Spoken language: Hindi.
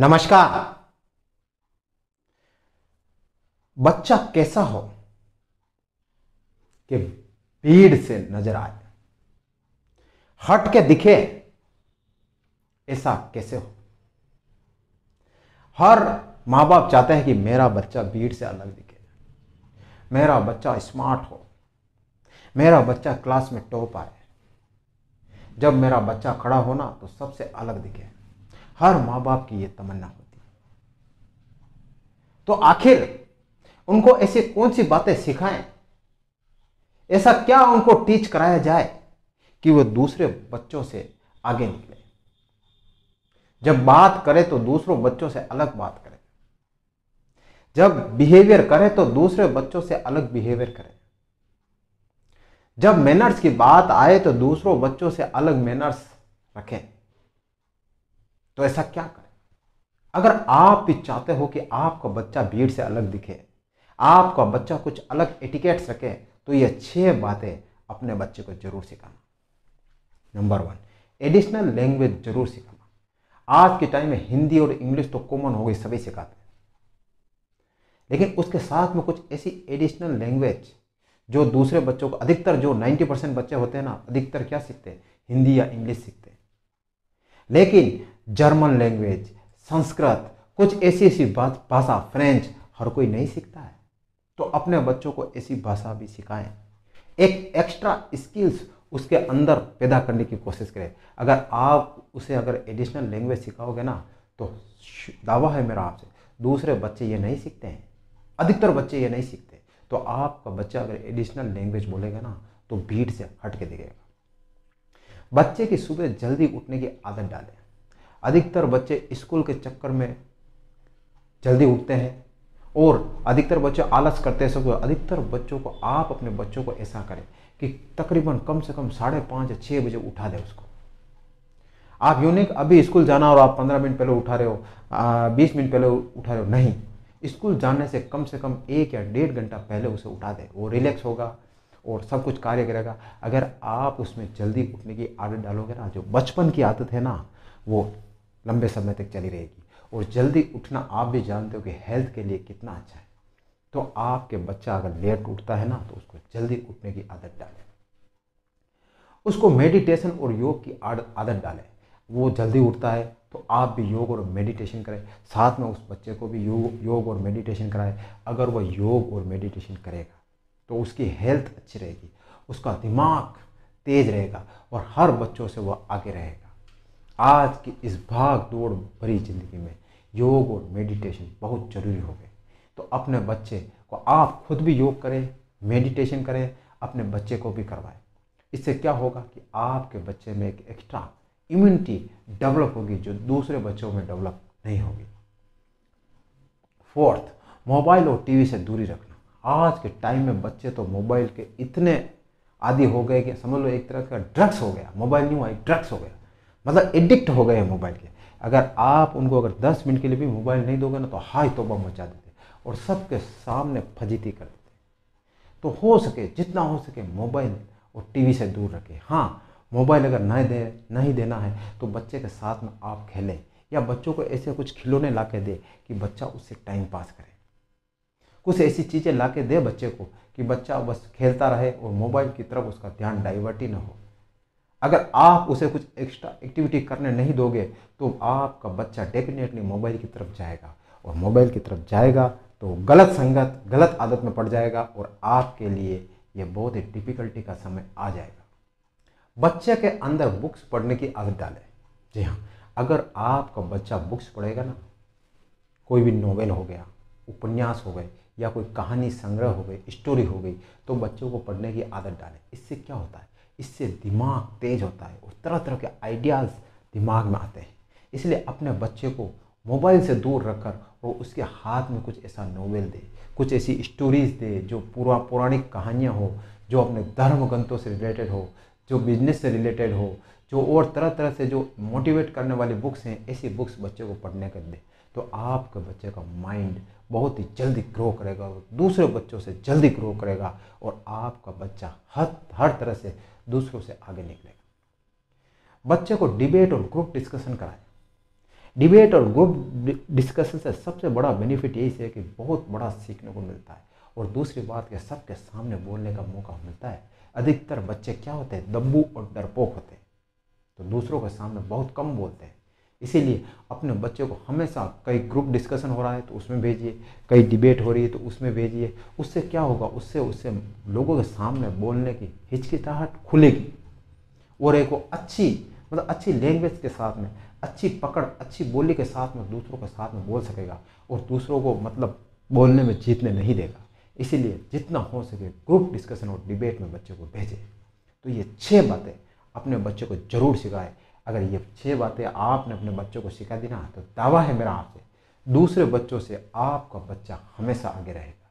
नमस्कार बच्चा कैसा हो कि भीड़ से नजर आए हट के दिखे ऐसा कैसे हो हर माँ बाप चाहते हैं कि मेरा बच्चा भीड़ से अलग दिखे मेरा बच्चा स्मार्ट हो मेरा बच्चा क्लास में टॉप आए जब मेरा बच्चा खड़ा हो ना तो सबसे अलग दिखे हर माँ बाप की ये तमन्ना होती है तो आखिर उनको ऐसी कौन सी बातें सिखाएं ऐसा क्या उनको टीच कराया जाए कि वो दूसरे बच्चों से आगे निकले जब बात करे तो दूसरों बच्चों से अलग बात करे जब बिहेवियर करे तो दूसरे बच्चों से अलग बिहेवियर करे जब मैनर्स की बात आए तो दूसरों बच्चों से अलग मैनर्स रखें तो ऐसा क्या करें अगर आप भी चाहते हो कि आपका बच्चा भीड़ से अलग दिखे आपका बच्चा कुछ अलग एटिकेट्स रखे तो ये छह बातें अपने बच्चे को जरूर सिखाना नंबर वन एडिशनल लैंग्वेज जरूर सिखाना आज के टाइम में हिंदी और इंग्लिश तो कॉमन हो गई सभी सिखाते हैं लेकिन उसके साथ में कुछ ऐसी एडिशनल लैंग्वेज जो दूसरे बच्चों को अधिकतर जो 90 परसेंट बच्चे होते हैं ना अधिकतर क्या सीखते हैं हिंदी या इंग्लिश सीखते हैं लेकिन जर्मन लैंग्वेज संस्कृत कुछ ऐसी ऐसी भाषा फ्रेंच हर कोई नहीं सीखता है तो अपने बच्चों को ऐसी भाषा भी सिखाएं एक एक्स्ट्रा स्किल्स उसके अंदर पैदा करने की कोशिश करें अगर आप उसे अगर एडिशनल लैंग्वेज सिखाओगे ना तो दावा है मेरा आपसे दूसरे बच्चे ये नहीं सीखते हैं अधिकतर बच्चे ये नहीं सीखते तो आपका बच्चा अगर एडिशनल लैंग्वेज बोलेगा ना तो भीड़ से हट के दिखेगा बच्चे की सुबह जल्दी उठने की आदत डालें अधिकतर बच्चे स्कूल के चक्कर में जल्दी उठते हैं और अधिकतर बच्चे आलस करते हैं सब अधिकतर बच्चों को आप अपने बच्चों को ऐसा करें कि तकरीबन कम से कम साढ़े पाँच या छः बजे उठा दें उसको आप यूनिक अभी स्कूल जाना और आप पंद्रह मिनट पहले उठा रहे हो बीस मिनट पहले उठा रहे हो नहीं स्कूल जाने से कम से कम एक या डेढ़ घंटा पहले उसे उठा दें वो रिलैक्स होगा और सब कुछ कार्य करेगा अगर आप उसमें जल्दी उठने की आदत डालोगे ना जो बचपन की आदत है ना वो लंबे समय तक चली रहेगी और जल्दी उठना आप भी जानते हो कि हेल्थ के लिए कितना अच्छा है तो आपके बच्चा अगर लेट उठता है ना तो उसको जल्दी उठने की आदत डालें उसको मेडिटेशन और योग की आदत डालें वो जल्दी उठता है तो आप भी योग और मेडिटेशन करें साथ में उस बच्चे को भी योग योग और मेडिटेशन कराएं अगर वह योग और मेडिटेशन करेगा तो उसकी हेल्थ अच्छी रहेगी उसका दिमाग तेज रहेगा और हर बच्चों से वह आगे रहेगा आज की इस भाग दौड़ भरी ज़िंदगी में योग और मेडिटेशन बहुत ज़रूरी हो गए तो अपने बच्चे को आप खुद भी योग करें मेडिटेशन करें अपने बच्चे को भी करवाएं इससे क्या होगा कि आपके बच्चे में एक एक्स्ट्रा इम्यूनिटी डेवलप होगी जो दूसरे बच्चों में डेवलप नहीं होगी फोर्थ मोबाइल और टीवी से दूरी रखना आज के टाइम में बच्चे तो मोबाइल के इतने आदि हो गए कि समझ लो एक तरह का ड्रग्स हो गया मोबाइल नहीं हुआ एक ड्रग्स हो गया मतलब एडिक्ट हो गए हैं मोबाइल के अगर आप उनको अगर दस मिनट के लिए भी मोबाइल नहीं दोगे ना तो हाई तोबा मचा देते और सबके सामने फजीती कर देते तो हो सके जितना हो सके मोबाइल और टीवी से दूर रखें हाँ मोबाइल अगर नहीं दे नहीं देना है तो बच्चे के साथ में आप खेलें या बच्चों को ऐसे कुछ खिलौने ला के दे कि बच्चा उससे टाइम पास करे कुछ ऐसी चीज़ें ला के दे बच्चे को कि बच्चा बस खेलता रहे और मोबाइल की तरफ उसका ध्यान डाइवर्ट ही ना हो अगर आप उसे कुछ एक्स्ट्रा एक्टिविटी करने नहीं दोगे तो आपका बच्चा डेफिनेटली मोबाइल की तरफ जाएगा और मोबाइल की तरफ जाएगा तो गलत संगत गलत आदत में पड़ जाएगा और आपके लिए यह बहुत ही डिफ़िकल्टी का समय आ जाएगा बच्चे के अंदर बुक्स पढ़ने की आदत डालें जी हाँ अगर आपका बच्चा बुक्स पढ़ेगा ना कोई भी नॉवेल हो गया उपन्यास हो गए या कोई कहानी संग्रह हो गई स्टोरी हो गई तो बच्चों को पढ़ने की आदत डालें इससे क्या होता है इससे दिमाग तेज होता है और तरह तरह के आइडियाज़ दिमाग में आते हैं इसलिए अपने बच्चे को मोबाइल से दूर रखकर और उसके हाथ में कुछ ऐसा नोवेल दे कुछ ऐसी स्टोरीज़ दे जो पूरा पौराणिक कहानियाँ हो जो अपने धर्म ग्रंथों से रिलेटेड हो जो बिजनेस से रिलेटेड हो जो और तरह तरह से जो मोटिवेट करने वाली बुक्स हैं ऐसी बुक्स बच्चे को पढ़ने कर दें तो आपके बच्चे का माइंड बहुत ही जल्दी ग्रो करेगा और दूसरे बच्चों से जल्दी ग्रो करेगा और आपका बच्चा हर हर तरह से दूसरों से आगे निकलेगा बच्चे को डिबेट और ग्रुप डिस्कशन कराएं डिबेट और ग्रुप डिस्कशन से सबसे बड़ा बेनिफिट यही है कि बहुत बड़ा सीखने को मिलता है और दूसरी बात के सबके सामने बोलने का मौका मिलता है अधिकतर बच्चे क्या होते हैं दब्बू और डरपोक होते हैं तो दूसरों के सामने बहुत कम बोलते हैं इसीलिए अपने बच्चों को हमेशा कई ग्रुप डिस्कशन हो रहा है तो उसमें भेजिए कई डिबेट हो रही है तो उसमें भेजिए उससे क्या होगा उससे उससे लोगों के सामने बोलने की हिचकिचाहट खुलेगी और एक अच्छी मतलब अच्छी लैंग्वेज के साथ में अच्छी पकड़ अच्छी बोली के साथ में दूसरों के साथ में बोल सकेगा और दूसरों को मतलब बोलने में जीतने नहीं देगा इसीलिए जितना हो सके ग्रुप डिस्कशन और डिबेट में बच्चों को भेजें तो ये छः बातें अपने बच्चों को जरूर सिखाए अगर ये छः बातें आपने अपने बच्चों को सिखा दी ना तो दावा है मेरा आपसे दूसरे बच्चों से आपका बच्चा हमेशा आगे रहेगा